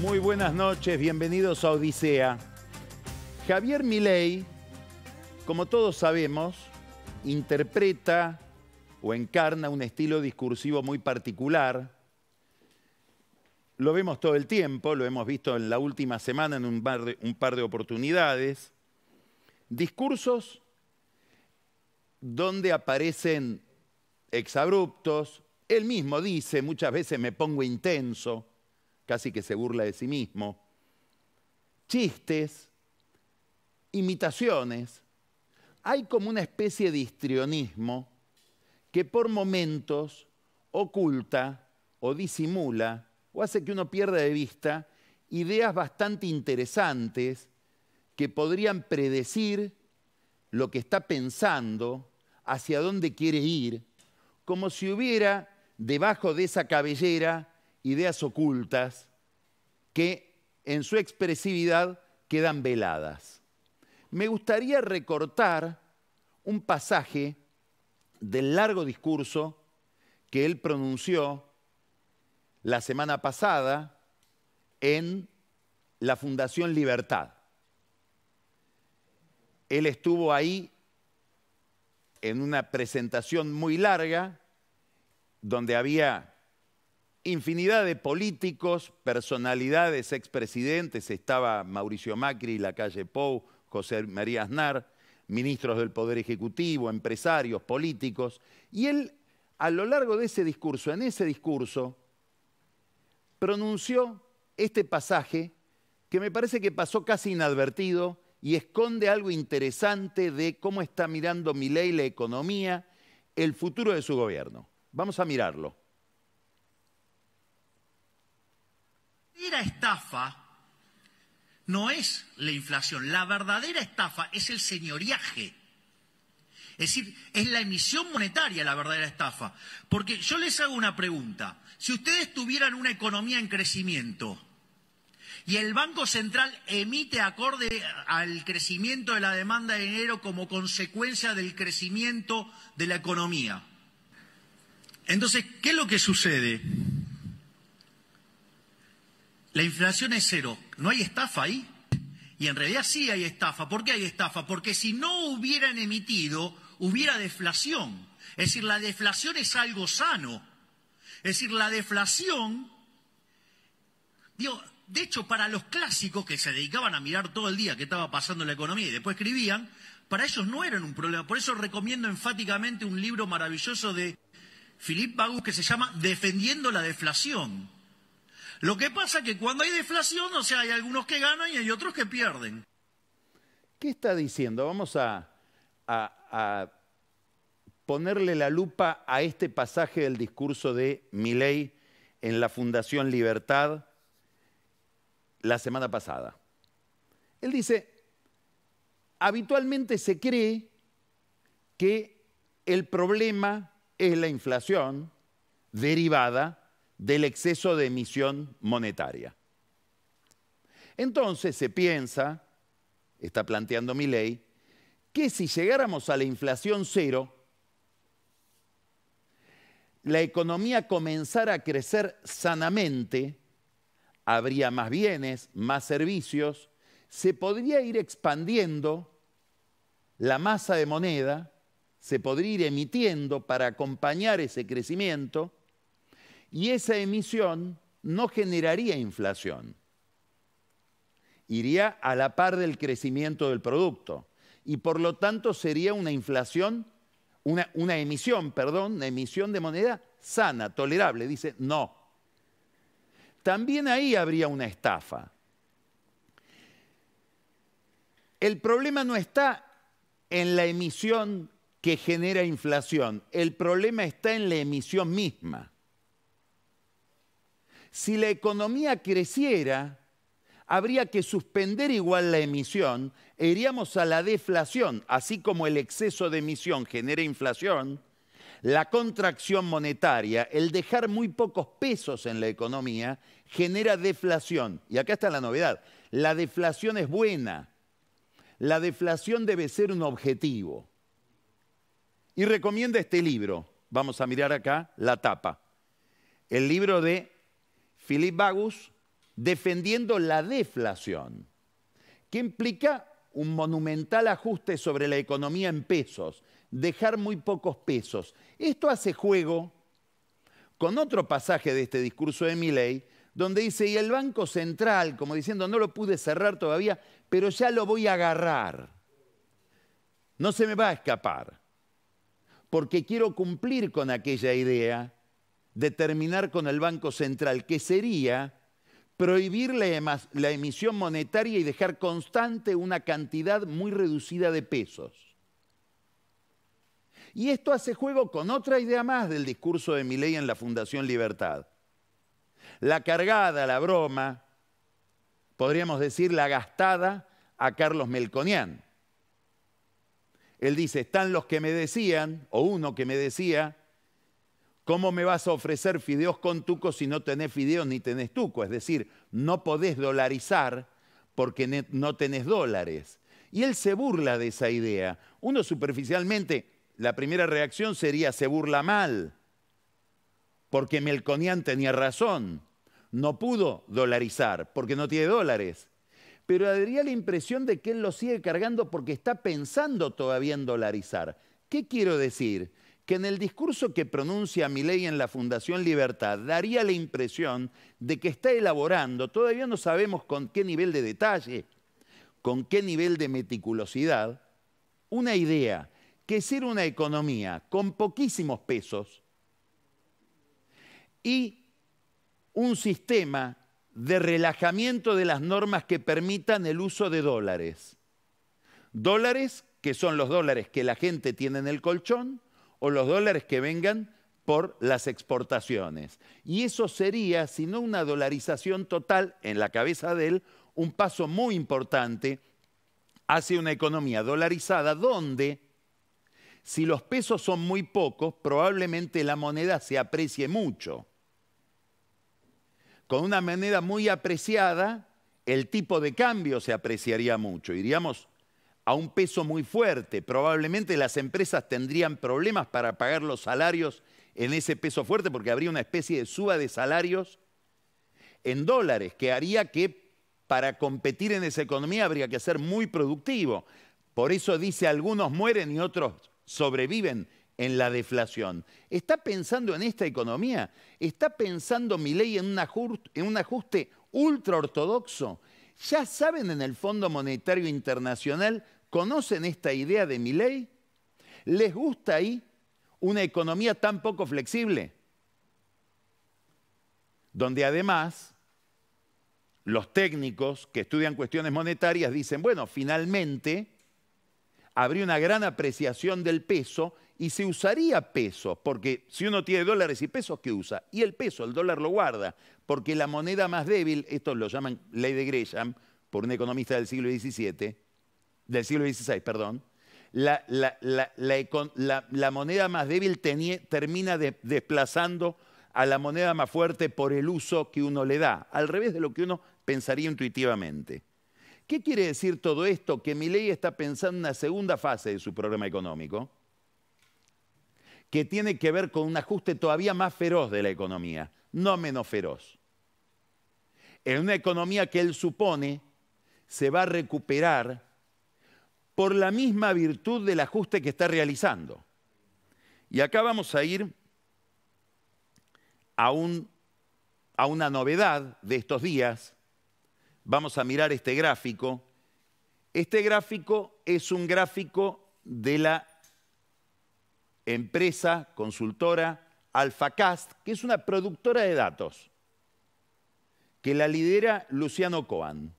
Muy buenas noches, bienvenidos a Odisea. Javier Milei, como todos sabemos, interpreta o encarna un estilo discursivo muy particular. Lo vemos todo el tiempo, lo hemos visto en la última semana en un par de, un par de oportunidades. Discursos donde aparecen exabruptos. Él mismo dice, muchas veces me pongo intenso, casi que se burla de sí mismo, chistes, imitaciones. Hay como una especie de histrionismo que por momentos oculta o disimula o hace que uno pierda de vista ideas bastante interesantes que podrían predecir lo que está pensando, hacia dónde quiere ir, como si hubiera debajo de esa cabellera ideas ocultas que en su expresividad quedan veladas. Me gustaría recortar un pasaje del largo discurso que él pronunció la semana pasada en la Fundación Libertad. Él estuvo ahí en una presentación muy larga, donde había infinidad de políticos, personalidades, expresidentes, estaba Mauricio Macri, la calle Pou, José María Aznar, ministros del Poder Ejecutivo, empresarios, políticos, y él a lo largo de ese discurso, en ese discurso, pronunció este pasaje que me parece que pasó casi inadvertido y esconde algo interesante de cómo está mirando Milei la economía, el futuro de su gobierno. Vamos a mirarlo. verdadera estafa no es la inflación, la verdadera estafa es el señoriaje. Es decir, es la emisión monetaria la verdadera estafa. Porque yo les hago una pregunta. Si ustedes tuvieran una economía en crecimiento y el Banco Central emite acorde al crecimiento de la demanda de dinero como consecuencia del crecimiento de la economía, entonces, ¿qué es lo que sucede? La inflación es cero. ¿No hay estafa ahí? Y en realidad sí hay estafa. ¿Por qué hay estafa? Porque si no hubieran emitido, hubiera deflación. Es decir, la deflación es algo sano. Es decir, la deflación, de hecho, para los clásicos que se dedicaban a mirar todo el día qué estaba pasando en la economía y después escribían, para ellos no eran un problema. Por eso recomiendo enfáticamente un libro maravilloso de Philippe Bagus que se llama Defendiendo la deflación lo que pasa es que cuando hay deflación, o sea, hay algunos que ganan y hay otros que pierden. ¿Qué está diciendo? Vamos a, ponerle la lupa a este pasaje del discurso de Milei en la Fundación Libertad la semana pasada. Él dice, habitualmente se cree que el problema es la inflación derivada del exceso de emisión monetaria. Entonces se piensa, está planteando mi ley, que si llegáramos a la inflación cero, la economía comenzara a crecer sanamente, habría más bienes, más servicios, se podría ir expandiendo la masa de moneda, se podría ir emitiendo para acompañar ese crecimiento, y esa emisión no generaría inflación. Iría a la par del crecimiento del producto y por lo tanto sería una inflación, una, emisión, perdón, una emisión de moneda sana, tolerable. Dice, no. También ahí habría una estafa. El problema no está en la emisión que genera inflación, el problema está en la emisión misma. Si la economía creciera, habría que suspender igual la emisión, e iríamos a la deflación, así como el exceso de emisión genera inflación, la contracción monetaria, el dejar muy pocos pesos en la economía, genera deflación. Y acá está la novedad, la deflación es buena, la deflación debe ser un objetivo. Y recomienda este libro, vamos a mirar acá la tapa, el libro de Philip Bagus, defendiendo la deflación, que implica un monumental ajuste sobre la economía en pesos, dejar muy pocos pesos. Esto hace juego con otro pasaje de este discurso de Milley, donde dice, y el Banco Central, como diciendo, no lo pude cerrar todavía, pero ya lo voy a agarrar. No se me va a escapar, porque quiero cumplir con aquella idea determinar con el Banco Central, que sería prohibir la, emisión monetaria y dejar constante una cantidad muy reducida de pesos. Y esto hace juego con otra idea más del discurso de Milei en la Fundación Libertad. La cargada, la broma, podríamos decir la gastada a Carlos Melconian. Él dice, están los que me decían, o uno que me decía, ¿Cómo me vas a ofrecer fideos con tuco si no tenés fideos ni tenés tuco? Es decir, no podés dolarizar porque no tenés dólares. Y él se burla de esa idea. Uno superficialmente, la primera reacción sería se burla mal, porque Melconian tenía razón. No pudo dolarizar porque no tiene dólares. Pero daría la impresión de que él lo sigue cargando porque está pensando todavía en dolarizar. ¿Qué quiero decir? que en el discurso que pronuncia Milei en la Fundación Libertad daría la impresión de que está elaborando, todavía no sabemos con qué nivel de detalle, con qué nivel de meticulosidad, una idea que ser una economía con poquísimos pesos y un sistema de relajamiento de las normas que permitan el uso de dólares. Dólares que son los dólares que la gente tiene en el colchón o los dólares que vengan por las exportaciones. Y eso sería, si no una dolarización total en la cabeza de él, un paso muy importante hacia una economía dolarizada donde, si los pesos son muy pocos, probablemente la moneda se aprecie mucho. Con una moneda muy apreciada, el tipo de cambio se apreciaría mucho. Iríamos a un peso muy fuerte. Probablemente las empresas tendrían problemas para pagar los salarios en ese peso fuerte porque habría una especie de suba de salarios en dólares que haría que para competir en esa economía habría que ser muy productivo. Por eso dice algunos mueren y otros sobreviven en la deflación. ¿Está pensando en esta economía? ¿Está pensando mi ley en un ajuste, ultra ortodoxo. Ya saben en el Fondo Monetario Internacional ¿Conocen esta idea de mi ley? ¿Les gusta ahí una economía tan poco flexible? Donde además los técnicos que estudian cuestiones monetarias dicen, bueno, finalmente habría una gran apreciación del peso y se usaría peso, porque si uno tiene dólares y pesos, ¿qué usa? Y el peso, el dólar lo guarda, porque la moneda más débil, esto lo llaman ley de Gresham, por un economista del siglo XVII, del siglo XVI, perdón, la, moneda más débil termina desplazando a la moneda más fuerte por el uso que uno le da, al revés de lo que uno pensaría intuitivamente. ¿Qué quiere decir todo esto? Que mi está pensando en una segunda fase de su programa económico, que tiene que ver con un ajuste todavía más feroz de la economía, no menos feroz. En una economía que él supone se va a recuperar por la misma virtud del ajuste que está realizando. Y acá vamos a ir a, un, a una novedad de estos días. Vamos a mirar este gráfico. Este gráfico es un gráfico de la empresa consultora AlphaCast, que es una productora de datos, que la lidera Luciano Coan.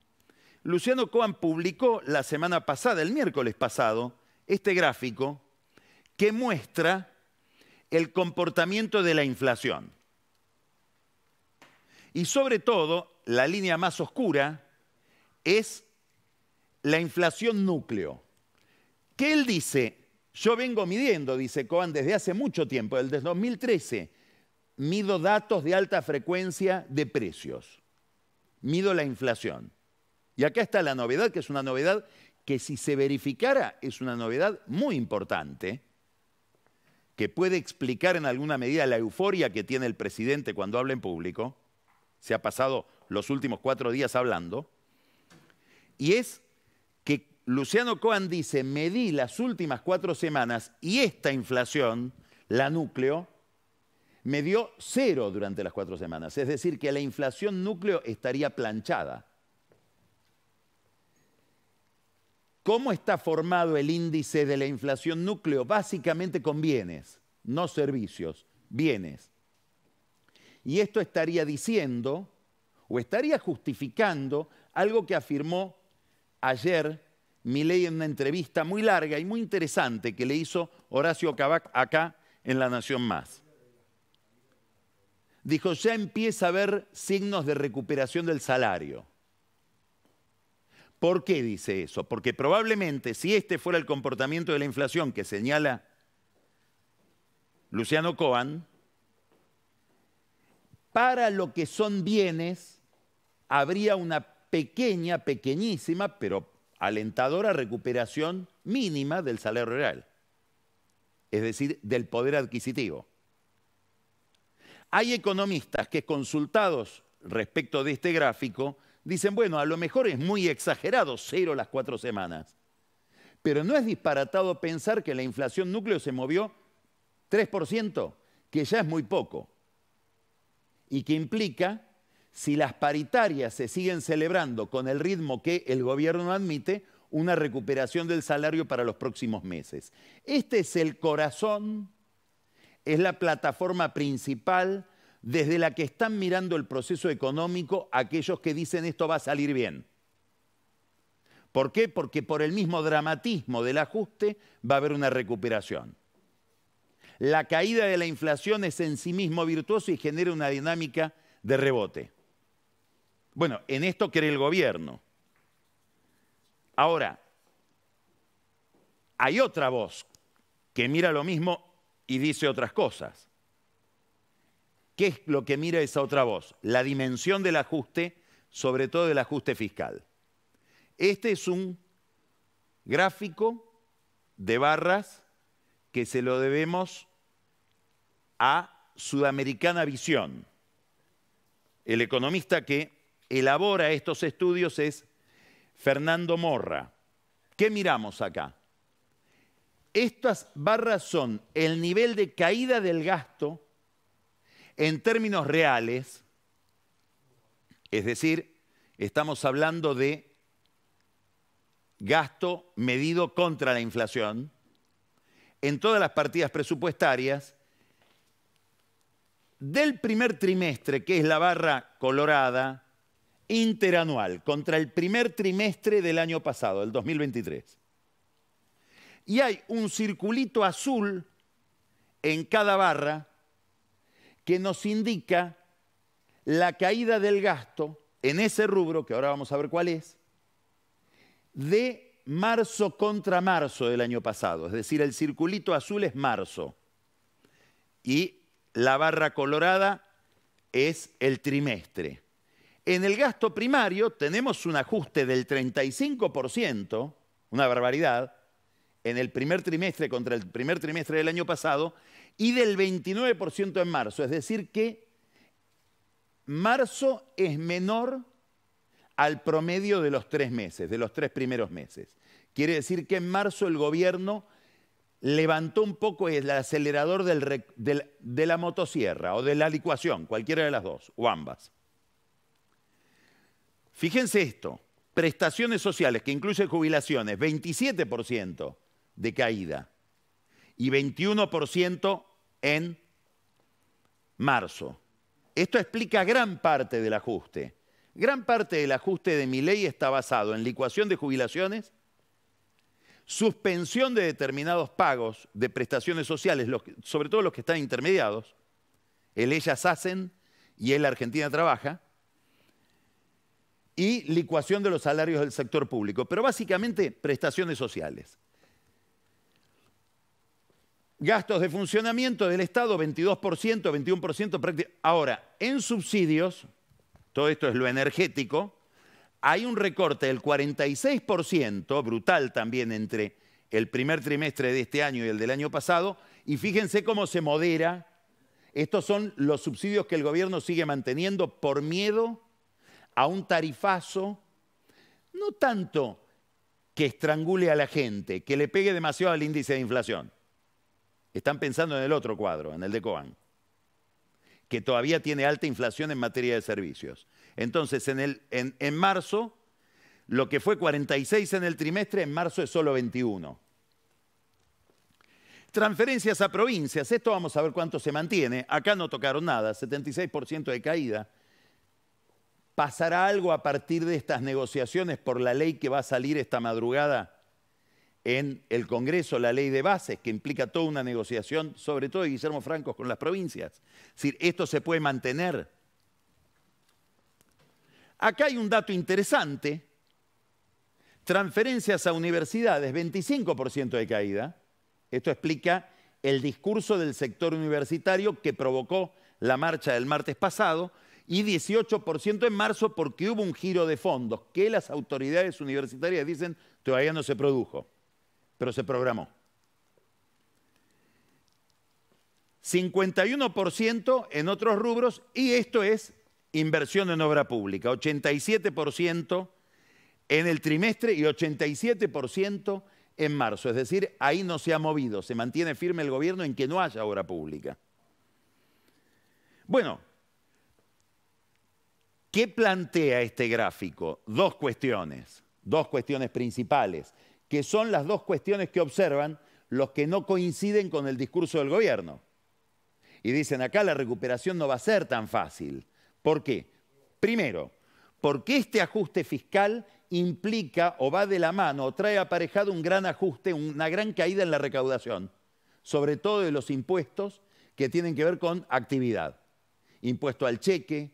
Luciano Cohen publicó la semana pasada, el miércoles pasado, este gráfico que muestra el comportamiento de la inflación. Y sobre todo, la línea más oscura es la inflación núcleo. ¿Qué él dice, yo vengo midiendo, dice Coan desde hace mucho tiempo, desde 2013, mido datos de alta frecuencia de precios, mido la inflación. Y acá está la novedad, que es una novedad que si se verificara es una novedad muy importante, que puede explicar en alguna medida la euforia que tiene el presidente cuando habla en público, se ha pasado los últimos cuatro días hablando, y es que Luciano Cohen dice, medí las últimas cuatro semanas y esta inflación, la núcleo, me dio cero durante las cuatro semanas, es decir, que la inflación núcleo estaría planchada. ¿Cómo está formado el índice de la inflación núcleo? Básicamente con bienes, no servicios, bienes. Y esto estaría diciendo o estaría justificando algo que afirmó ayer ley en una entrevista muy larga y muy interesante que le hizo Horacio Cabac acá en La Nación Más. Dijo, ya empieza a haber signos de recuperación del salario. ¿Por qué dice eso? Porque probablemente si este fuera el comportamiento de la inflación que señala Luciano Cohen, para lo que son bienes habría una pequeña, pequeñísima, pero alentadora recuperación mínima del salario real, es decir, del poder adquisitivo. Hay economistas que consultados respecto de este gráfico dicen, bueno, a lo mejor es muy exagerado, cero las cuatro semanas. Pero no es disparatado pensar que la inflación núcleo se movió 3%, que ya es muy poco. Y que implica, si las paritarias se siguen celebrando con el ritmo que el gobierno admite, una recuperación del salario para los próximos meses. Este es el corazón, es la plataforma principal desde la que están mirando el proceso económico aquellos que dicen esto va a salir bien. ¿Por qué? Porque por el mismo dramatismo del ajuste va a haber una recuperación. La caída de la inflación es en sí mismo virtuoso y genera una dinámica de rebote. Bueno, en esto cree el gobierno. Ahora, hay otra voz que mira lo mismo y dice otras cosas. ¿Qué es lo que mira esa otra voz? La dimensión del ajuste, sobre todo del ajuste fiscal. Este es un gráfico de barras que se lo debemos a Sudamericana Visión. El economista que elabora estos estudios es Fernando Morra. ¿Qué miramos acá? Estas barras son el nivel de caída del gasto en términos reales, es decir, estamos hablando de gasto medido contra la inflación en todas las partidas presupuestarias del primer trimestre, que es la barra colorada, interanual, contra el primer trimestre del año pasado, el 2023. Y hay un circulito azul en cada barra que nos indica la caída del gasto en ese rubro, que ahora vamos a ver cuál es, de marzo contra marzo del año pasado. Es decir, el circulito azul es marzo y la barra colorada es el trimestre. En el gasto primario tenemos un ajuste del 35%, una barbaridad, en el primer trimestre contra el primer trimestre del año pasado, y del 29% en marzo. Es decir, que marzo es menor al promedio de los tres meses, de los tres primeros meses. Quiere decir que en marzo el gobierno levantó un poco el acelerador de la motosierra o de la licuación, cualquiera de las dos, o ambas. Fíjense esto, prestaciones sociales que incluyen jubilaciones, 27% de caída y 21% en marzo. Esto explica gran parte del ajuste. Gran parte del ajuste de mi ley está basado en licuación de jubilaciones, suspensión de determinados pagos de prestaciones sociales, sobre todo los que están intermediados, el ellas hacen y el Argentina trabaja, y licuación de los salarios del sector público, pero básicamente prestaciones sociales. Gastos de funcionamiento del Estado, 22%, 21%. prácticamente. Ahora, en subsidios, todo esto es lo energético, hay un recorte del 46%, brutal también entre el primer trimestre de este año y el del año pasado, y fíjense cómo se modera. Estos son los subsidios que el gobierno sigue manteniendo por miedo a un tarifazo, no tanto que estrangule a la gente, que le pegue demasiado al índice de inflación están pensando en el otro cuadro, en el de Coan, que todavía tiene alta inflación en materia de servicios. Entonces, en, en marzo, lo que fue 46 en el trimestre, en marzo es solo 21. Transferencias a provincias, esto vamos a ver cuánto se mantiene. Acá no tocaron nada, 76% de caída. ¿Pasará algo a partir de estas negociaciones por la ley que va a salir esta madrugada en el Congreso la ley de bases, que implica toda una negociación, sobre todo de Guillermo Francos con las provincias. Es decir, esto se puede mantener. Acá hay un dato interesante. Transferencias a universidades, 25% de caída. Esto explica el discurso del sector universitario que provocó la marcha del martes pasado y 18% en marzo porque hubo un giro de fondos que las autoridades universitarias dicen todavía no se produjo pero se programó. 51% en otros rubros y esto es inversión en obra pública, 87% en el trimestre y 87% en marzo. Es decir, ahí no se ha movido, se mantiene firme el gobierno en que no haya obra pública. Bueno, ¿qué plantea este gráfico? Dos cuestiones, dos cuestiones principales que son las dos cuestiones que observan los que no coinciden con el discurso del gobierno. Y dicen, acá la recuperación no va a ser tan fácil. ¿Por qué? Primero, porque este ajuste fiscal implica o va de la mano o trae aparejado un gran ajuste, una gran caída en la recaudación, sobre todo de los impuestos que tienen que ver con actividad. Impuesto al cheque,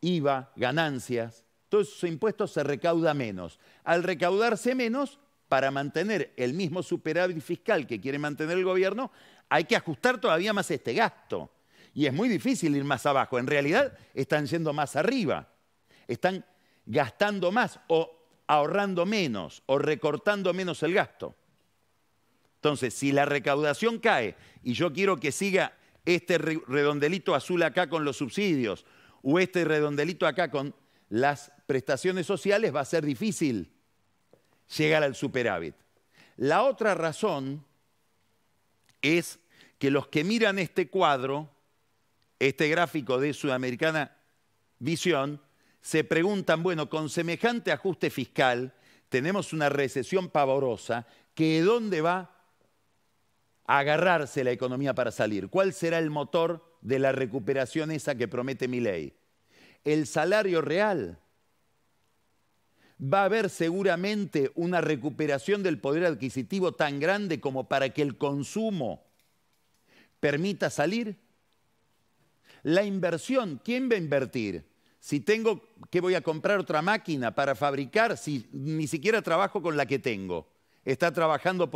IVA, ganancias, entonces su impuestos se recauda menos. Al recaudarse menos, para mantener el mismo superávit fiscal que quiere mantener el gobierno, hay que ajustar todavía más este gasto. Y es muy difícil ir más abajo. En realidad están yendo más arriba. Están gastando más o ahorrando menos o recortando menos el gasto. Entonces, si la recaudación cae y yo quiero que siga este redondelito azul acá con los subsidios o este redondelito acá con las prestaciones sociales va a ser difícil llegar al superávit. La otra razón es que los que miran este cuadro, este gráfico de Sudamericana Visión, se preguntan, bueno, con semejante ajuste fiscal tenemos una recesión pavorosa, ¿que dónde va a agarrarse la economía para salir? ¿Cuál será el motor de la recuperación esa que promete mi ley? El salario real va a haber seguramente una recuperación del poder adquisitivo tan grande como para que el consumo permita salir. La inversión, ¿quién va a invertir? Si tengo que voy a comprar otra máquina para fabricar, si ni siquiera trabajo con la que tengo, está trabajando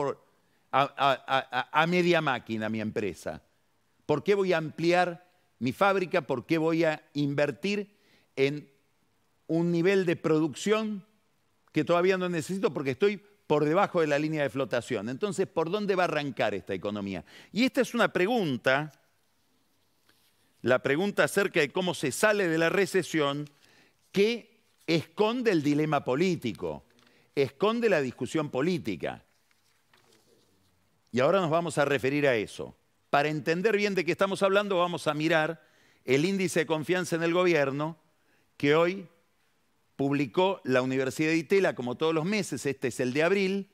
a media máquina mi empresa. ¿Por qué voy a ampliar mi fábrica? ¿Por qué voy a invertir en un nivel de producción que todavía no necesito porque estoy por debajo de la línea de flotación. Entonces, ¿por dónde va a arrancar esta economía? Y esta es una pregunta, la pregunta acerca de cómo se sale de la recesión, que esconde el dilema político, esconde la discusión política. Y ahora nos vamos a referir a eso. Para entender bien de qué estamos hablando, vamos a mirar el índice de confianza en el gobierno, que hoy publicó la Universidad de Itela, como todos los meses, este es el de abril,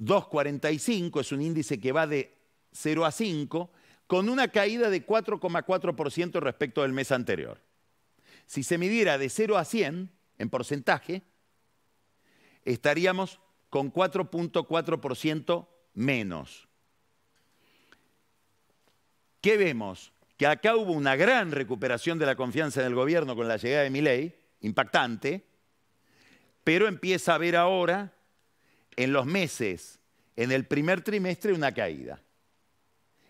2,45, es un índice que va de 0 a 5, con una caída de 4,4% respecto del mes anterior. Si se midiera de 0 a 100 en porcentaje, estaríamos con 4.4% menos. ¿Qué vemos? Que acá hubo una gran recuperación de la confianza en el gobierno con la llegada de Milei, impactante, pero empieza a haber ahora, en los meses, en el primer trimestre, una caída.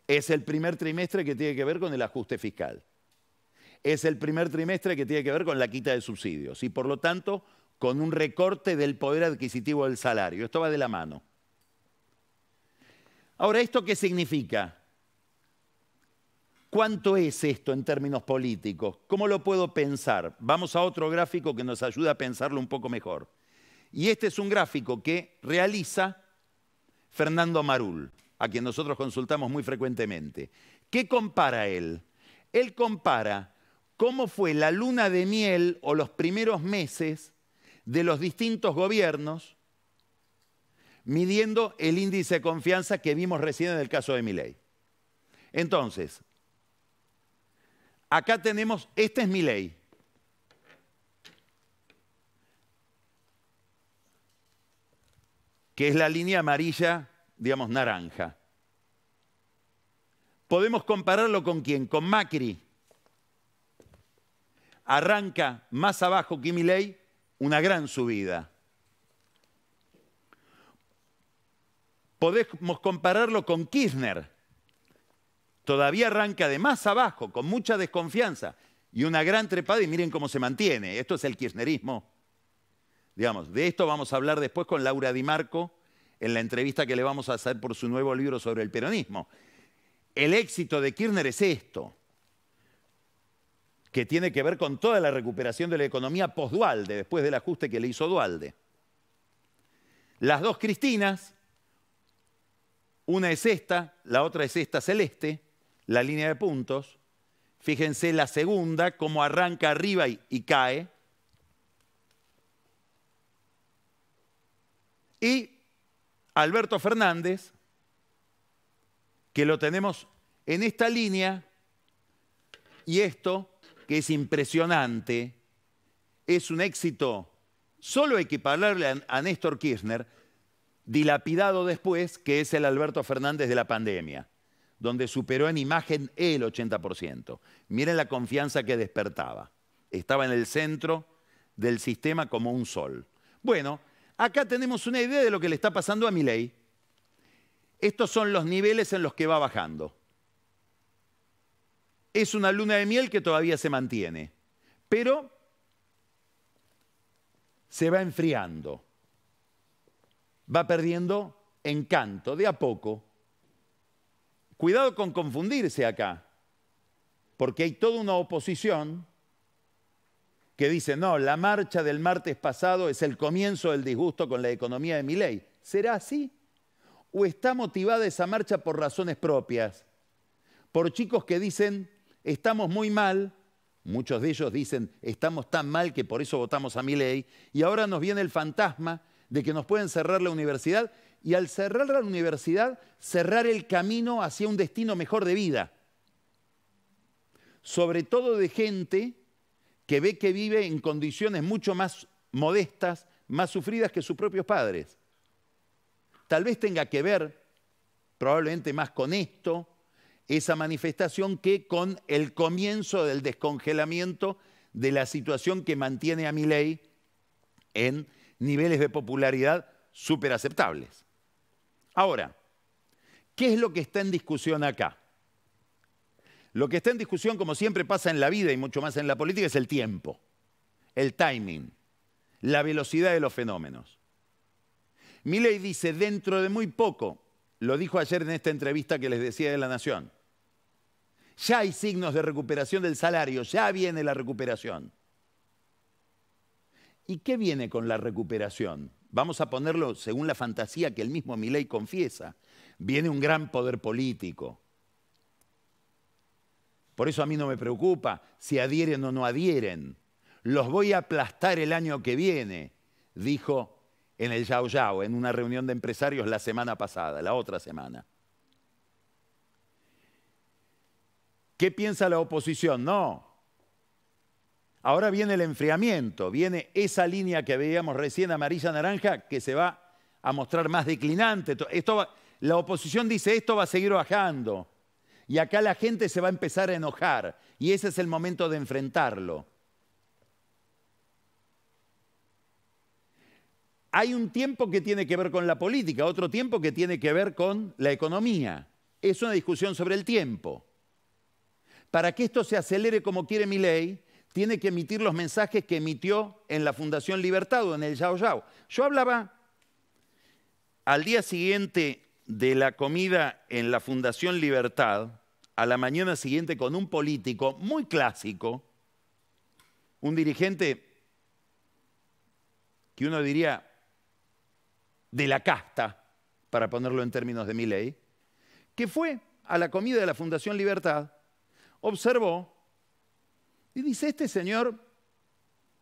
Es el primer trimestre que tiene que ver con el ajuste fiscal. Es el primer trimestre que tiene que ver con la quita de subsidios y por lo tanto con un recorte del poder adquisitivo del salario. Esto va de la mano. Ahora, ¿esto qué significa? ¿Cuánto es esto en términos políticos? ¿Cómo lo puedo pensar? Vamos a otro gráfico que nos ayuda a pensarlo un poco mejor. Y este es un gráfico que realiza Fernando Marul, a quien nosotros consultamos muy frecuentemente. ¿Qué compara él? Él compara cómo fue la luna de miel o los primeros meses de los distintos gobiernos midiendo el índice de confianza que vimos recién en el caso de Miley. Entonces, Acá tenemos, esta es mi ley. que es la línea amarilla, digamos, naranja. Podemos compararlo con quién? Con Macri. Arranca más abajo que ley, una gran subida. Podemos compararlo con Kirchner todavía arranca de más abajo, con mucha desconfianza y una gran trepada, y miren cómo se mantiene. Esto es el kirchnerismo. Digamos, de esto vamos a hablar después con Laura Di Marco en la entrevista que le vamos a hacer por su nuevo libro sobre el peronismo. El éxito de Kirchner es esto, que tiene que ver con toda la recuperación de la economía post-Dualde, después del ajuste que le hizo Dualde. Las dos Cristinas, una es esta, la otra es esta celeste, la línea de puntos. Fíjense la segunda, cómo arranca arriba y, cae. Y Alberto Fernández, que lo tenemos en esta línea, y esto que es impresionante, es un éxito solo equiparable a Néstor Kirchner, dilapidado después, que es el Alberto Fernández de la pandemia donde superó en imagen el 80%. Miren la confianza que despertaba. Estaba en el centro del sistema como un sol. Bueno, acá tenemos una idea de lo que le está pasando a Milei. Estos son los niveles en los que va bajando. Es una luna de miel que todavía se mantiene, pero se va enfriando. Va perdiendo encanto de a poco Cuidado con confundirse acá, porque hay toda una oposición que dice, no, la marcha del martes pasado es el comienzo del disgusto con la economía de mi ley. ¿Será así? ¿O está motivada esa marcha por razones propias? Por chicos que dicen, estamos muy mal, muchos de ellos dicen, estamos tan mal que por eso votamos a mi ley, y ahora nos viene el fantasma de que nos pueden cerrar la universidad y al cerrar la universidad, cerrar el camino hacia un destino mejor de vida. Sobre todo de gente que ve que vive en condiciones mucho más modestas, más sufridas que sus propios padres. Tal vez tenga que ver probablemente más con esto, esa manifestación, que con el comienzo del descongelamiento de la situación que mantiene a Milei en niveles de popularidad súper aceptables. Ahora, ¿qué es lo que está en discusión acá? Lo que está en discusión, como siempre pasa en la vida y mucho más en la política, es el tiempo, el timing, la velocidad de los fenómenos. Milley dice, dentro de muy poco, lo dijo ayer en esta entrevista que les decía de La Nación, ya hay signos de recuperación del salario, ya viene la recuperación. ¿Y qué viene con la recuperación? Vamos a ponerlo según la fantasía que el mismo Milei confiesa. Viene un gran poder político. Por eso a mí no me preocupa si adhieren o no adhieren. Los voy a aplastar el año que viene, dijo en el Yao Yao, en una reunión de empresarios la semana pasada, la otra semana. ¿Qué piensa la oposición? No, Ahora viene el enfriamiento, viene esa línea que veíamos recién amarilla-naranja que se va a mostrar más declinante. Esto la oposición dice esto va a seguir bajando y acá la gente se va a empezar a enojar y ese es el momento de enfrentarlo. Hay un tiempo que tiene que ver con la política, otro tiempo que tiene que ver con la economía. Es una discusión sobre el tiempo. Para que esto se acelere como quiere mi ley, tiene que emitir los mensajes que emitió en la Fundación Libertad o en el Yao Yao. Yo hablaba al día siguiente de la comida en la Fundación Libertad, a la mañana siguiente con un político muy clásico, un dirigente que uno diría de la casta, para ponerlo en términos de mi ley, que fue a la comida de la Fundación Libertad, observó y dice, este señor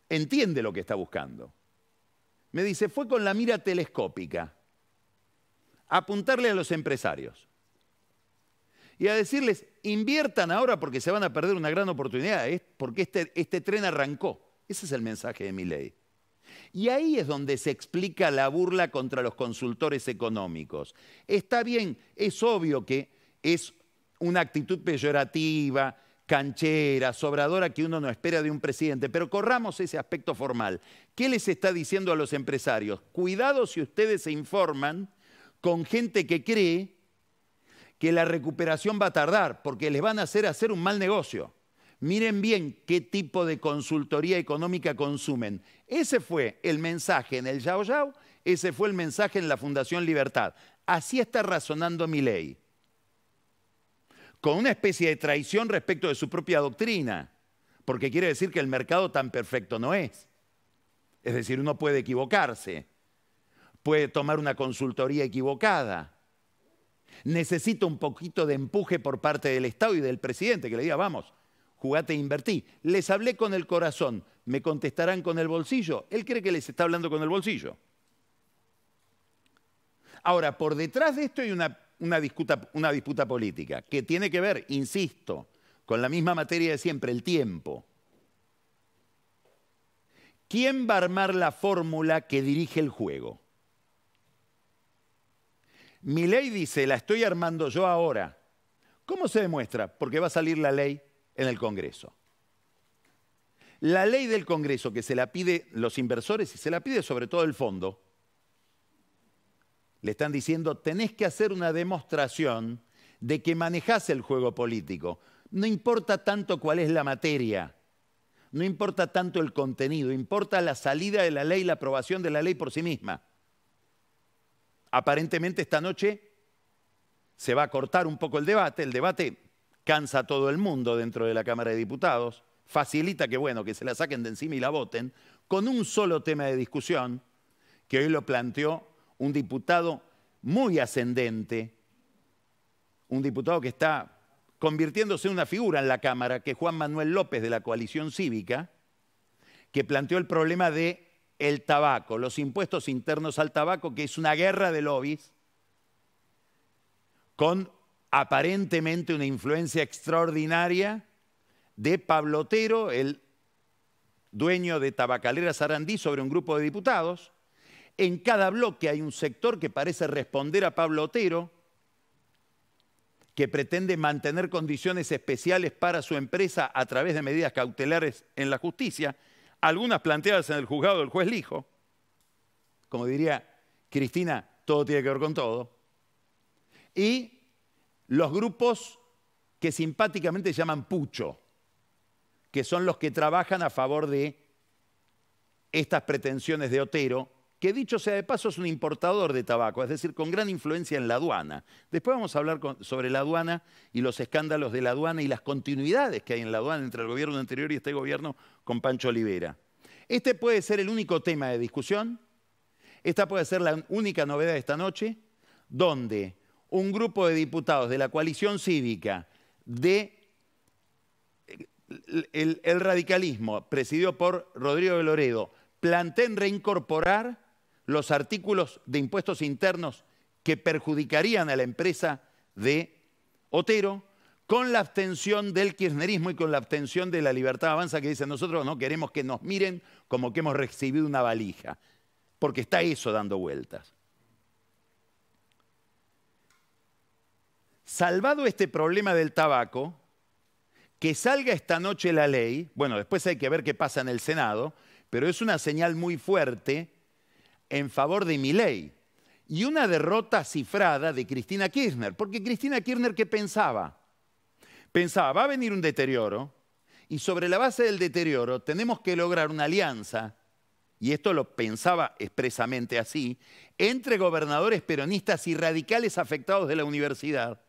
entiende lo que está buscando. Me dice, fue con la mira telescópica a apuntarle a los empresarios y a decirles, inviertan ahora porque se van a perder una gran oportunidad, porque este, este tren arrancó. Ese es el mensaje de mi ley. Y ahí es donde se explica la burla contra los consultores económicos. Está bien, es obvio que es una actitud peyorativa, canchera, sobradora que uno no espera de un presidente, pero corramos ese aspecto formal. ¿Qué les está diciendo a los empresarios? Cuidado si ustedes se informan con gente que cree que la recuperación va a tardar, porque les van a hacer hacer un mal negocio. Miren bien qué tipo de consultoría económica consumen. Ese fue el mensaje en el Yao Yao, ese fue el mensaje en la Fundación Libertad. Así está razonando mi ley con una especie de traición respecto de su propia doctrina, porque quiere decir que el mercado tan perfecto no es. Es decir, uno puede equivocarse, puede tomar una consultoría equivocada, necesita un poquito de empuje por parte del Estado y del presidente que le diga, vamos, jugate e invertí. Les hablé con el corazón, me contestarán con el bolsillo. Él cree que les está hablando con el bolsillo. Ahora, por detrás de esto hay una una disputa, una disputa política que tiene que ver, insisto, con la misma materia de siempre, el tiempo. ¿Quién va a armar la fórmula que dirige el juego? Mi ley dice, la estoy armando yo ahora. ¿Cómo se demuestra? Porque va a salir la ley en el Congreso. La ley del Congreso que se la pide los inversores y se la pide sobre todo el fondo, le están diciendo, tenés que hacer una demostración de que manejás el juego político. No importa tanto cuál es la materia, no importa tanto el contenido, importa la salida de la ley, la aprobación de la ley por sí misma. Aparentemente esta noche se va a cortar un poco el debate, el debate cansa a todo el mundo dentro de la Cámara de Diputados, facilita que bueno, que se la saquen de encima y la voten, con un solo tema de discusión, que hoy lo planteó un diputado muy ascendente, un diputado que está convirtiéndose en una figura en la Cámara, que Juan Manuel López de la coalición cívica, que planteó el problema de el tabaco, los impuestos internos al tabaco, que es una guerra de lobbies, con aparentemente una influencia extraordinaria de Pablotero, el dueño de Tabacalera Sarandí, sobre un grupo de diputados, en cada bloque hay un sector que parece responder a Pablo Otero, que pretende mantener condiciones especiales para su empresa a través de medidas cautelares en la justicia, algunas planteadas en el juzgado del juez Lijo. Como diría Cristina, todo tiene que ver con todo. Y los grupos que simpáticamente llaman pucho, que son los que trabajan a favor de estas pretensiones de Otero que dicho sea de paso es un importador de tabaco, es decir, con gran influencia en la aduana. Después vamos a hablar sobre la aduana y los escándalos de la aduana y las continuidades que hay en la aduana entre el gobierno anterior y este gobierno con Pancho Olivera. Este puede ser el único tema de discusión, esta puede ser la única novedad de esta noche, donde un grupo de diputados de la coalición cívica de eh, el, el radicalismo, presidido por Rodrigo de Loredo, planteen reincorporar los artículos de impuestos internos que perjudicarían a la empresa de Otero, con la abstención del kirchnerismo y con la abstención de la libertad avanza que dicen nosotros no queremos que nos miren como que hemos recibido una valija, porque está eso dando vueltas. Salvado este problema del tabaco, que salga esta noche la ley, bueno, después hay que ver qué pasa en el Senado, pero es una señal muy fuerte en favor de ley y una derrota cifrada de Cristina Kirchner, porque Cristina Kirchner ¿qué pensaba? Pensaba, va a venir un deterioro y sobre la base del deterioro tenemos que lograr una alianza, y esto lo pensaba expresamente así, entre gobernadores peronistas y radicales afectados de la universidad,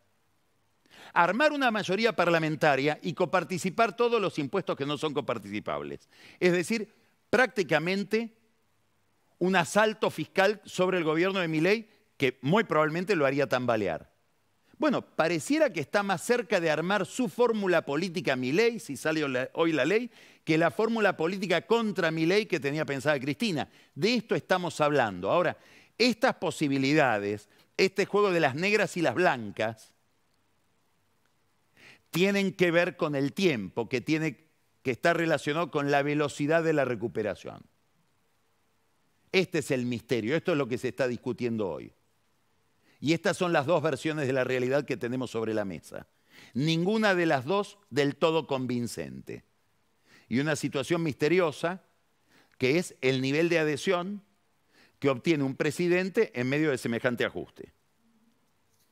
armar una mayoría parlamentaria y coparticipar todos los impuestos que no son coparticipables. Es decir, prácticamente un asalto fiscal sobre el gobierno de Milei que muy probablemente lo haría tambalear. Bueno, pareciera que está más cerca de armar su fórmula política Milei, si sale hoy la ley, que la fórmula política contra Milei que tenía pensada Cristina. De esto estamos hablando. Ahora, estas posibilidades, este juego de las negras y las blancas, tienen que ver con el tiempo, que tiene que relacionado con la velocidad de la recuperación. Este es el misterio, esto es lo que se está discutiendo hoy. Y estas son las dos versiones de la realidad que tenemos sobre la mesa. Ninguna de las dos del todo convincente. Y una situación misteriosa que es el nivel de adhesión que obtiene un presidente en medio de semejante ajuste.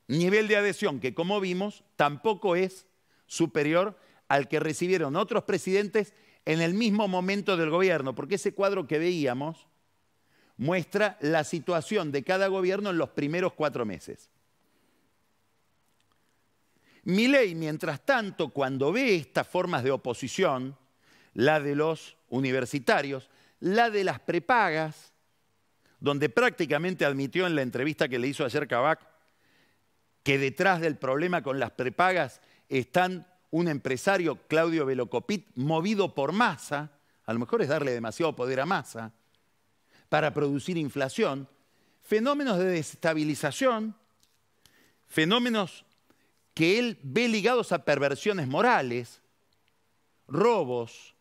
Nivel de adhesión que, como vimos, tampoco es superior al que recibieron otros presidentes en el mismo momento del gobierno, porque ese cuadro que veíamos muestra la situación de cada gobierno en los primeros cuatro meses. ley, mientras tanto, cuando ve estas formas de oposición, la de los universitarios, la de las prepagas, donde prácticamente admitió en la entrevista que le hizo ayer Cabac que detrás del problema con las prepagas están un empresario, Claudio Velocopit, movido por masa, a lo mejor es darle demasiado poder a masa, para producir inflación, fenómenos de desestabilización, fenómenos que él ve ligados a perversiones morales, robos,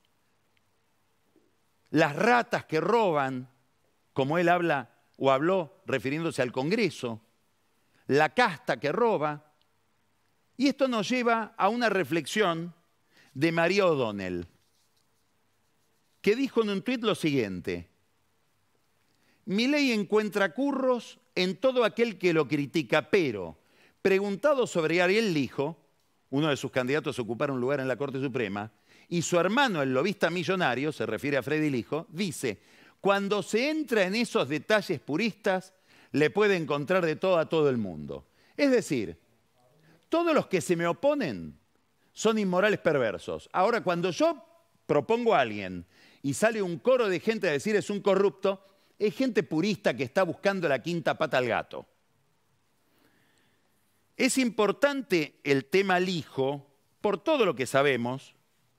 las ratas que roban, como él habla o habló refiriéndose al Congreso, la casta que roba, y esto nos lleva a una reflexión de María O'Donnell, que dijo en un tuit lo siguiente, mi ley encuentra curros en todo aquel que lo critica, pero preguntado sobre Ariel Lijo, uno de sus candidatos a ocupar un lugar en la Corte Suprema, y su hermano, el lobista millonario, se refiere a Freddy Lijo, dice, cuando se entra en esos detalles puristas, le puede encontrar de todo a todo el mundo. Es decir, todos los que se me oponen son inmorales perversos. Ahora, cuando yo propongo a alguien y sale un coro de gente a decir es un corrupto, es gente purista que está buscando la quinta pata al gato. Es importante el tema Lijo por todo lo que sabemos,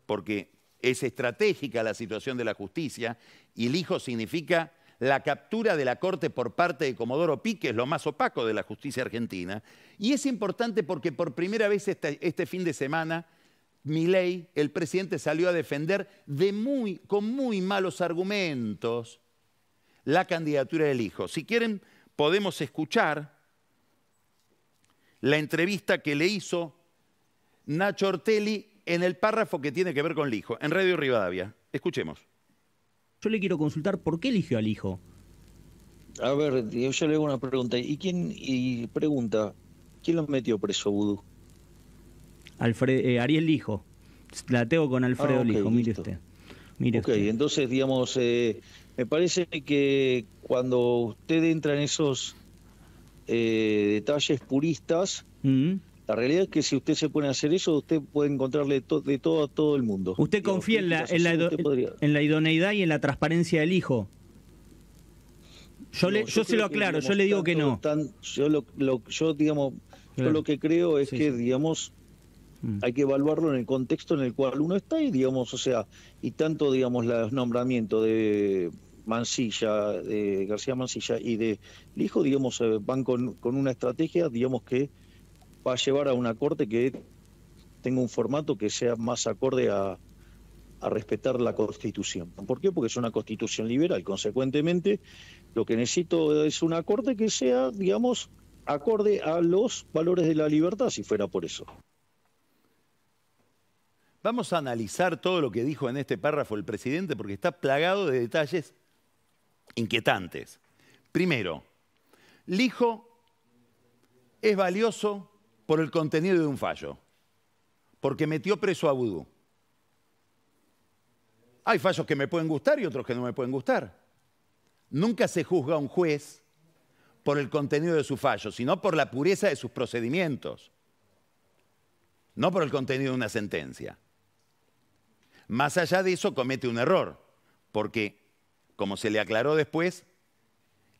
porque es estratégica la situación de la justicia, y Lijo significa la captura de la Corte por parte de Comodoro Pique, es lo más opaco de la justicia argentina, y es importante porque por primera vez este, este fin de semana Milei, el presidente, salió a defender con muy malos argumentos la candidatura del hijo. Si quieren, podemos escuchar la entrevista que le hizo Nacho Ortelli en el párrafo que tiene que ver con el hijo, en Radio Rivadavia. Escuchemos. Yo le quiero consultar por qué eligió al hijo. A ver, yo le hago una pregunta. ¿Y quién? Y pregunta, ¿quién lo metió preso, Vudú? Alfredo, eh, Ariel Lijo. La tengo con Alfredo ah, Lijo, mire usted. ok, entonces, digamos, eh, me parece que cuando usted entra en esos eh, detalles puristas, mm. La realidad es que si usted se pone a hacer eso, usted puede encontrarle de todo a todo el mundo. ¿Usted confía en la, idoneidad y en la transparencia del hijo? Yo, se lo aclaro, yo le digo que no. yo, lo, yo, digamos, lo que creo es que, digamos, mm. hay que evaluarlo en el contexto en el cual uno está y, digamos, o sea, y tanto, digamos, los nombramientos de Mancilla, de García Mancilla y de Lijo, digamos, eh, van con, una estrategia, digamos, que va a llevar a una corte que tenga un formato que sea más acorde a, a respetar la Constitución. ¿Por qué? Porque es una Constitución liberal. Consecuentemente, lo que necesito es una corte que sea, digamos, acorde a los valores de la libertad, si fuera por eso. Vamos a analizar todo lo que dijo en este párrafo el presidente porque está plagado de detalles inquietantes. Primero, hijo es valioso por el contenido de un fallo, porque metió preso a Vudú. Hay fallos que me pueden gustar y otros que no me pueden gustar. Nunca se juzga a un juez por el contenido de su fallo, sino por la pureza de sus procedimientos, no por el contenido de una sentencia. Más allá de eso comete un error, porque como se le aclaró después,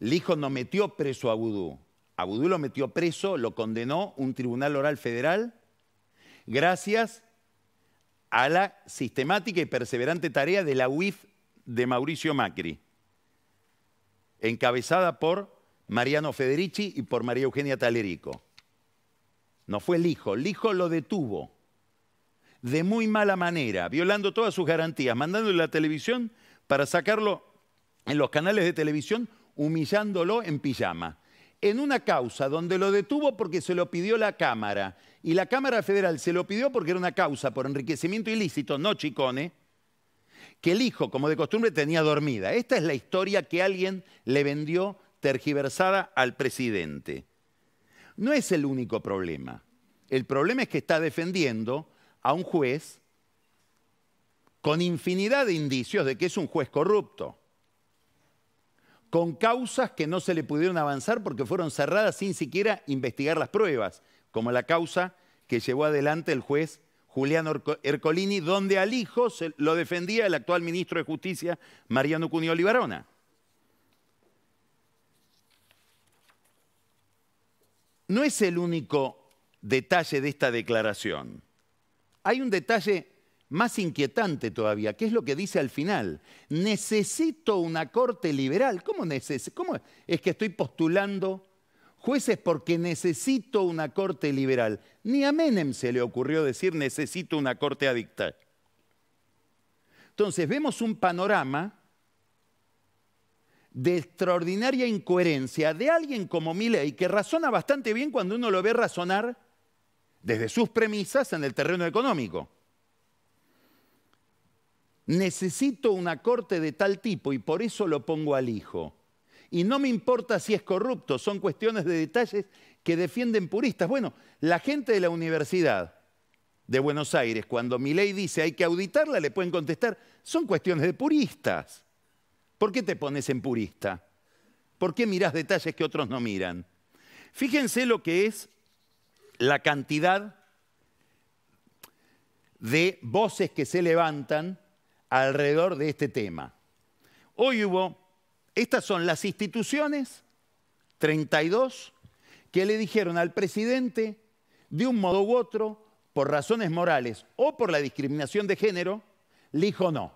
el hijo no metió preso a Vudú. A lo metió preso, lo condenó un tribunal oral federal gracias a la sistemática y perseverante tarea de la UIF de Mauricio Macri, encabezada por Mariano Federici y por María Eugenia Talerico. No fue el hijo, el hijo lo detuvo de muy mala manera, violando todas sus garantías, mandándole a la televisión para sacarlo en los canales de televisión humillándolo en pijama. En una causa donde lo detuvo porque se lo pidió la Cámara. Y la Cámara Federal se lo pidió porque era una causa por enriquecimiento ilícito, no chicone, que el hijo, como de costumbre, tenía dormida. Esta es la historia que alguien le vendió tergiversada al presidente. No es el único problema. El problema es que está defendiendo a un juez con infinidad de indicios de que es un juez corrupto con causas que no se le pudieron avanzar porque fueron cerradas sin siquiera investigar las pruebas, como la causa que llevó adelante el juez Julián Ercolini, donde al hijo lo defendía el actual ministro de Justicia, Mariano Cunio Olivarona. No es el único detalle de esta declaración. Hay un detalle más inquietante todavía, que es lo que dice al final. Necesito una corte liberal. ¿Cómo, es que estoy postulando jueces porque necesito una corte liberal? Ni a Menem se le ocurrió decir necesito una corte adicta. Entonces vemos un panorama de extraordinaria incoherencia de alguien como Milley, que razona bastante bien cuando uno lo ve razonar desde sus premisas en el terreno económico necesito una corte de tal tipo y por eso lo pongo al hijo. Y no me importa si es corrupto, son cuestiones de detalles que defienden puristas. Bueno, la gente de la universidad de Buenos Aires, cuando mi ley dice hay que auditarla, le pueden contestar, son cuestiones de puristas. ¿Por qué te pones en purista? ¿Por qué mirás detalles que otros no miran? Fíjense lo que es la cantidad de voces que se levantan alrededor de este tema. Hoy hubo, estas son las instituciones, 32, que le dijeron al presidente, de un modo u otro, por razones morales o por la discriminación de género, le dijo no.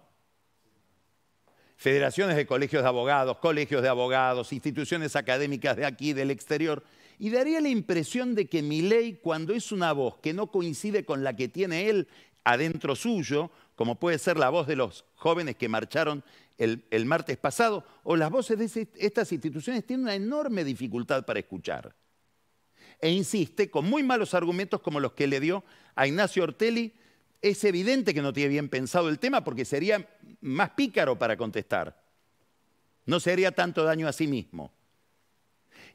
Federaciones de colegios de abogados, colegios de abogados, instituciones académicas de aquí, del exterior, y daría la impresión de que mi ley, cuando es una voz que no coincide con la que tiene él adentro suyo, como puede ser la voz de los jóvenes que marcharon el, martes pasado, o las voces de estas instituciones tienen una enorme dificultad para escuchar. E insiste con muy malos argumentos como los que le dio a Ignacio Ortelli. Es evidente que no tiene bien pensado el tema porque sería más pícaro para contestar. No se haría tanto daño a sí mismo.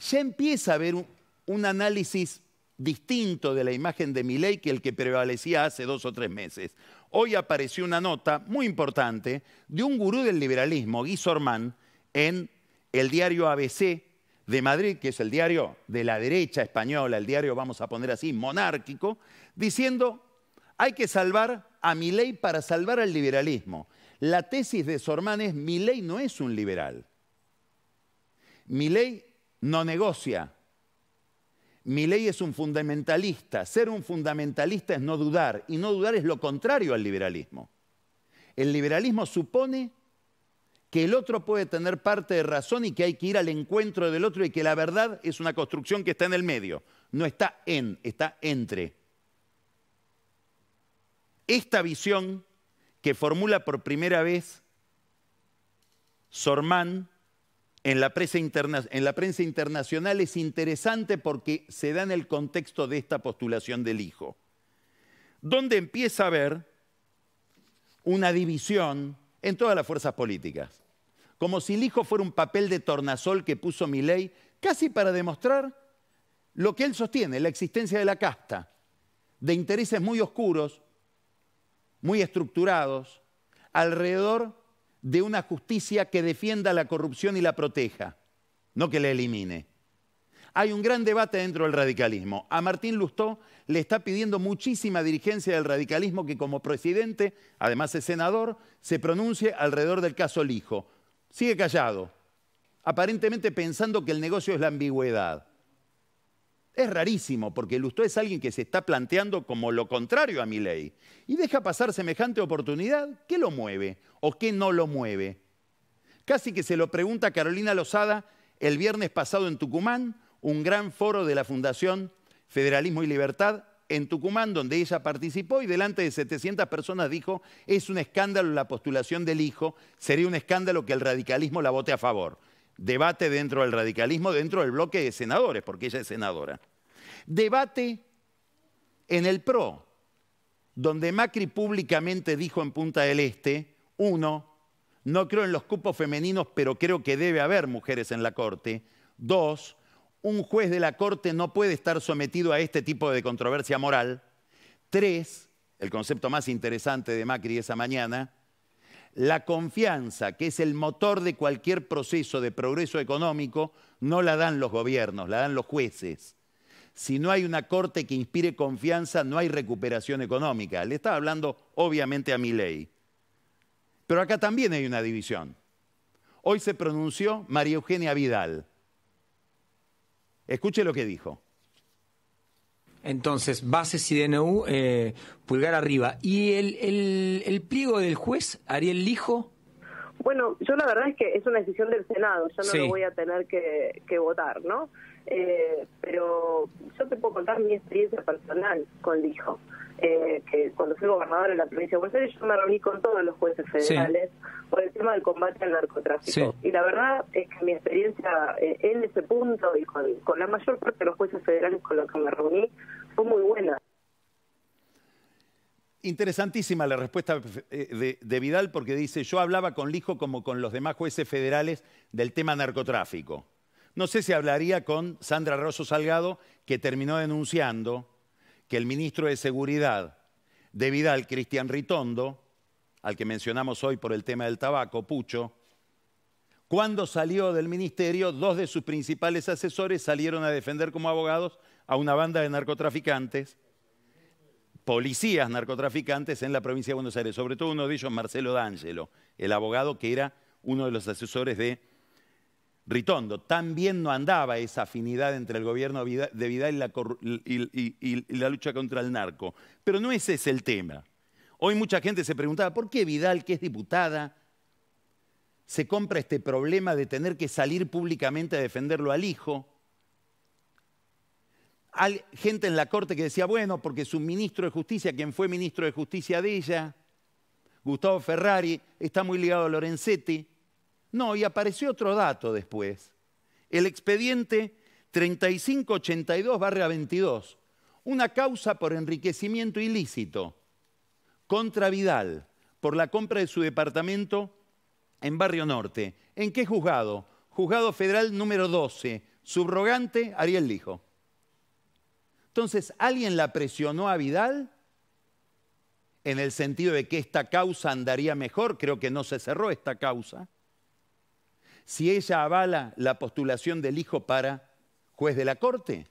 Ya empieza a haber un, análisis distinto de la imagen de Milei que el que prevalecía hace dos o tres meses hoy apareció una nota muy importante de un gurú del liberalismo, Guy Sormann, en el diario ABC de Madrid, que es el diario de la derecha española, el diario, vamos a poner así, monárquico, diciendo, hay que salvar a mi ley para salvar al liberalismo. La tesis de Sormann es, mi ley no es un liberal. Mi ley no negocia, mi ley es un fundamentalista. Ser un fundamentalista es no dudar. Y no dudar es lo contrario al liberalismo. El liberalismo supone que el otro puede tener parte de razón y que hay que ir al encuentro del otro y que la verdad es una construcción que está en el medio. No está en, está entre. Esta visión que formula por primera vez Sormán en la, prensa internacional es interesante porque se da en el contexto de esta postulación del hijo, donde empieza a haber una división en todas las fuerzas políticas, como si el hijo fuera un papel de tornasol que puso ley casi para demostrar lo que él sostiene, la existencia de la casta, de intereses muy oscuros, muy estructurados, alrededor de una justicia que defienda la corrupción y la proteja, no que la elimine. Hay un gran debate dentro del radicalismo. A Martín Lustó le está pidiendo muchísima dirigencia del radicalismo que como presidente, además es senador, se pronuncie alrededor del caso Lijo. Sigue callado, aparentemente pensando que el negocio es la ambigüedad. Es rarísimo, porque Lustó es alguien que se está planteando como lo contrario a mi ley. Y deja pasar semejante oportunidad, ¿qué lo mueve o qué no lo mueve? Casi que se lo pregunta Carolina Lozada el viernes pasado en Tucumán, un gran foro de la Fundación Federalismo y Libertad en Tucumán, donde ella participó y delante de 700 personas dijo, es un escándalo la postulación del hijo, sería un escándalo que el radicalismo la vote a favor. Debate dentro del radicalismo, dentro del bloque de senadores, porque ella es senadora. Debate en el PRO, donde Macri públicamente dijo en Punta del Este, uno, no creo en los cupos femeninos, pero creo que debe haber mujeres en la Corte. Dos, un juez de la Corte no puede estar sometido a este tipo de controversia moral. Tres, el concepto más interesante de Macri esa mañana, la confianza, que es el motor de cualquier proceso de progreso económico, no la dan los gobiernos, la dan los jueces. Si no hay una corte que inspire confianza, no hay recuperación económica. Le estaba hablando obviamente a mi ley. Pero acá también hay una división. Hoy se pronunció María Eugenia Vidal. Escuche lo que dijo. Entonces, bases y DNU, eh, pulgar arriba. ¿Y el, el, el pliego del juez, Ariel Lijo? Bueno, yo la verdad es que es una decisión del Senado, yo no lo voy a tener que, votar, ¿no? Eh, pero yo te puedo contar mi experiencia personal con el hijo. Eh, que cuando fui gobernador en la provincia de Buenos Aires, yo me reuní con todos los jueces federales por el tema del combate al narcotráfico. Y la verdad es que mi experiencia eh, en ese punto y con la mayor parte de los jueces federales con los que me reuní fue muy buena. Interesantísima la respuesta eh, de, Vidal porque dice, yo hablaba con Lijo como con los demás jueces federales del tema narcotráfico. No sé si hablaría con Sandra Rosso Salgado, que terminó denunciando que el ministro de Seguridad de Vidal, Cristian Ritondo, al que mencionamos hoy por el tema del tabaco, Pucho, cuando salió del ministerio, dos de sus principales asesores salieron a defender como abogados a una banda de narcotraficantes policías narcotraficantes en la provincia de Buenos Aires, sobre todo uno de ellos, Marcelo D'Angelo, el abogado que era uno de los asesores de Ritondo. También no andaba esa afinidad entre el gobierno de Vidal y la, lucha contra el narco. Pero no ese es el tema. Hoy mucha gente se preguntaba, ¿por qué Vidal, que es diputada, se compra este problema de tener que salir públicamente a defenderlo al hijo? hay gente en la corte que decía, bueno, porque su ministro de justicia, quien fue ministro de justicia de ella, Gustavo Ferrari, está muy ligado a Lorenzetti. No, y apareció otro dato después. El expediente 3582-22, una causa por enriquecimiento ilícito contra Vidal por la compra de su departamento en Barrio Norte. ¿En qué juzgado? Juzgado Federal número 12, subrogante Ariel Lijo. Entonces, ¿alguien la presionó a Vidal? En el sentido de que esta causa andaría mejor, creo que no se cerró esta causa. Si ella avala la postulación del hijo para juez de la corte.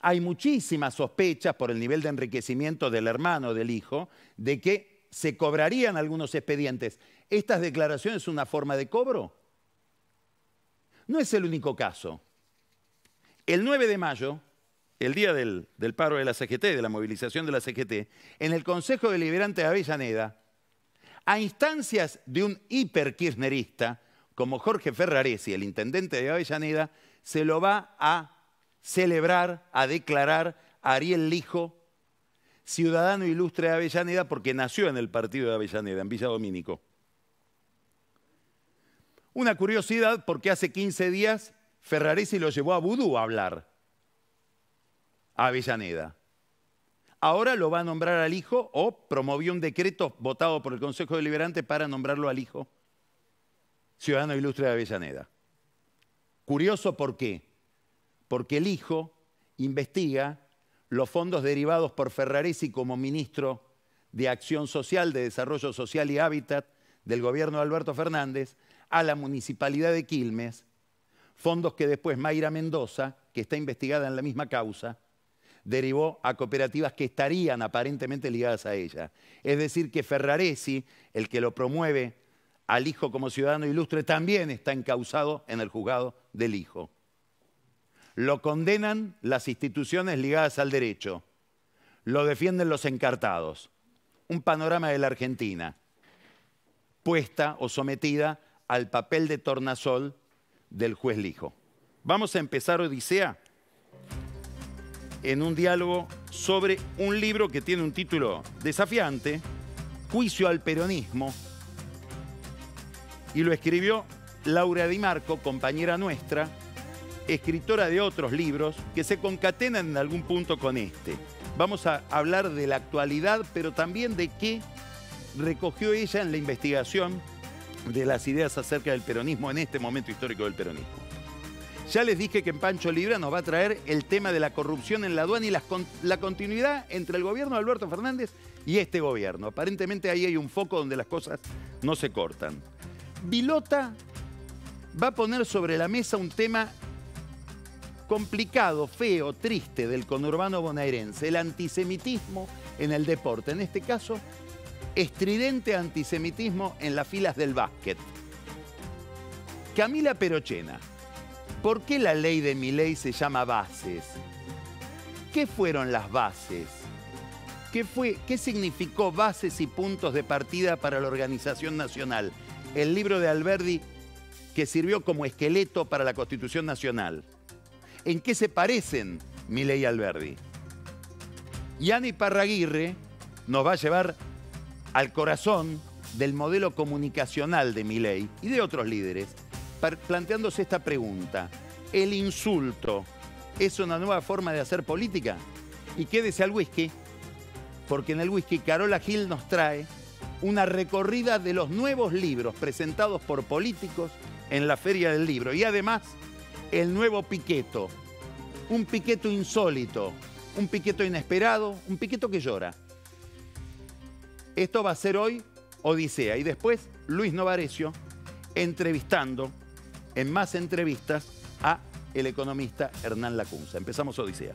Hay muchísimas sospechas por el nivel de enriquecimiento del hermano del hijo de que se cobrarían algunos expedientes. ¿Estas declaraciones es una forma de cobro? No es el único caso. El 9 de mayo, el día del, paro de la CGT, de la movilización de la CGT, en el Consejo Deliberante de Avellaneda, a instancias de un hiperkirchnerista como Jorge Ferraresi, el intendente de Avellaneda, se lo va a celebrar, a declarar Ariel Lijo ciudadano ilustre de Avellaneda porque nació en el partido de Avellaneda, en Villa Domínico. Una curiosidad porque hace 15 días Ferraresi lo llevó a Vudú a hablar, a Avellaneda. Ahora lo va a nombrar al hijo o promovió un decreto votado por el Consejo Deliberante para nombrarlo al hijo ciudadano ilustre de Avellaneda. Curioso por qué. Porque el hijo investiga los fondos derivados por Ferraresi como ministro de Acción Social, de Desarrollo Social y Hábitat del gobierno de Alberto Fernández a la municipalidad de Quilmes fondos que después Mayra Mendoza, que está investigada en la misma causa, derivó a cooperativas que estarían aparentemente ligadas a ella. Es decir, que Ferraresi, el que lo promueve al hijo como ciudadano ilustre, también está encausado en el juzgado del hijo. Lo condenan las instituciones ligadas al derecho. Lo defienden los encartados. Un panorama de la Argentina, puesta o sometida al papel de tornasol del juez Lijo. Vamos a empezar Odisea en un diálogo sobre un libro que tiene un título desafiante, Juicio al Peronismo, y lo escribió Laura Di Marco, compañera nuestra, escritora de otros libros que se concatenan en algún punto con este. Vamos a hablar de la actualidad, pero también de qué recogió ella en la investigación de las ideas acerca del peronismo en este momento histórico del peronismo. Ya les dije que en Pancho Libra nos va a traer el tema de la corrupción en la aduana y la, continuidad entre el gobierno de Alberto Fernández y este gobierno. Aparentemente ahí hay un foco donde las cosas no se cortan. Vilota va a poner sobre la mesa un tema complicado, feo, triste del conurbano bonaerense, el antisemitismo en el deporte, en este caso estridente antisemitismo en las filas del básquet. Camila Perochena, ¿por qué la ley de Miley se llama bases? ¿Qué fueron las bases? ¿Qué, fue, ¿Qué significó bases y puntos de partida para la organización nacional? El libro de Alberdi que sirvió como esqueleto para la Constitución Nacional. ¿En qué se parecen Milei y Alberdi? Yanni Parraguirre nos va a llevar al corazón del modelo comunicacional de Miley y de otros líderes, planteándose esta pregunta. ¿El insulto es una nueva forma de hacer política? Y quédese al whisky, porque en el whisky Carola Gil nos trae una recorrida de los nuevos libros presentados por políticos en la Feria del Libro. Y además, el nuevo piqueto. Un piqueto insólito, un piqueto inesperado, un piqueto que llora. Esto va a ser hoy Odisea. Y después Luis Novarecio entrevistando en más entrevistas a el economista Hernán Lacunza. Empezamos Odisea.